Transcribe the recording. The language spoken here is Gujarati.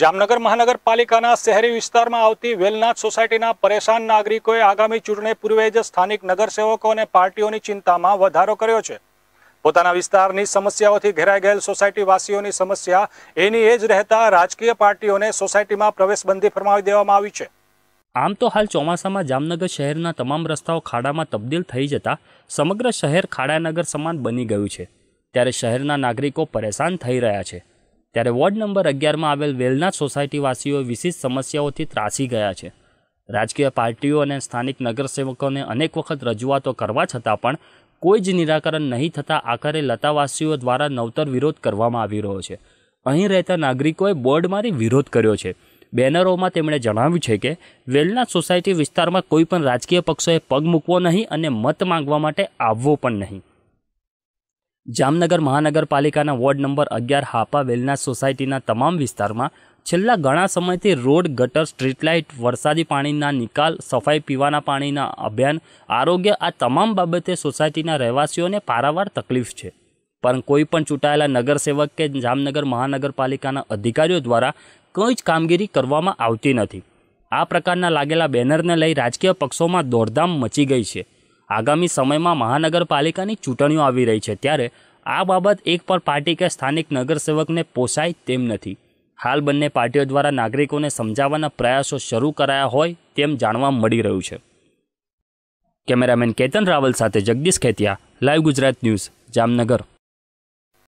જામનગર મહાનગરપાલિકાના શહેરી વિસ્તારમાં આવતી વેલનાથ સોસાયટીના પરેશાન નાગરિકોએ આગામી ચૂંટણી પૂર્વે જ સ્થાનિક નગરસેવકો અને પાર્ટીઓની ચિંતામાં વધારો કર્યો છે પોતાના વિસ્તારની સમસ્યાઓથી ઘેરાઈ ગયેલ સોસાયટીવાસીઓની સમસ્યા એની એ જ રહેતા રાજકીય પાર્ટીઓને સોસાયટીમાં પ્રવેશબંધી ફરમાવી દેવામાં આવી છે આમ તો હાલ ચોમાસામાં જામનગર શહેરના તમામ રસ્તાઓ ખાડામાં તબદીલ થઈ જતા સમગ્ર શહેર ખાડાનગર સમાન બની ગયું છે ત્યારે શહેરના નાગરિકો પરેશાન થઈ રહ્યા છે ત્યારે વોર્ડ નંબર અગિયારમાં આવેલ વેલનાથ સોસાયટીવાસીઓ વિશિષ્ટ સમસ્યાઓથી ત્રાસી ગયા છે રાજકીય પાર્ટીઓ અને સ્થાનિક નગરસેવકોને અનેક વખત રજૂઆતો કરવા છતાં પણ કોઈ જ નિરાકરણ નહીં થતાં આખરે લતાવાસીઓ દ્વારા નવતર વિરોધ કરવામાં આવી રહ્યો છે અહીં રહેતા નાગરિકોએ બોર્ડ મારી વિરોધ કર્યો છે બેનરોમાં તેમણે જણાવ્યું છે કે વેલનાથ સોસાયટી વિસ્તારમાં કોઈપણ રાજકીય પક્ષોએ પગ મૂકવો નહીં અને મત માંગવા માટે આવવો પણ નહીં જામનગર મહાનગરપાલિકાના વોર્ડ નંબર અગિયાર હાપા વેલના સોસાયટીના તમામ વિસ્તારમાં છેલ્લા ઘણા સમયથી રોડ ગટર સ્ટ્રીટ લાઇટ વરસાદી પાણીના નિકાલ સફાઈ પીવાના પાણીના અભિયાન આરોગ્ય આ તમામ બાબતે સોસાયટીના રહેવાસીઓને પારાવાર તકલીફ છે પણ કોઈ પણ ચૂંટાયેલા નગરસેવક કે જામનગર મહાનગરપાલિકાના અધિકારીઓ દ્વારા કંઈ જ કામગીરી કરવામાં આવતી નથી આ પ્રકારના લાગેલા બેનરને લઈ રાજકીય પક્ષોમાં દોડધામ મચી ગઈ છે આગામી સમયમાં મહાનગરપાલિકાની ચૂંટણીઓ આવી રહી છે ત્યારે આ બાબત એક પણ પાર્ટી કે સ્થાનિક નગરસેવકને પોસાય તેમ નથી હાલ બંને પાર્ટીઓ દ્વારા નાગરિકોને સમજાવવાના પ્રયાસો શરૂ કરાયા હોય તેમ જાણવા મળી રહ્યું છે કેમેરામેન કેતન રાવલ સાથે જગદીશ ખેતિયા લાઈવ ગુજરાત ન્યૂઝ જામનગર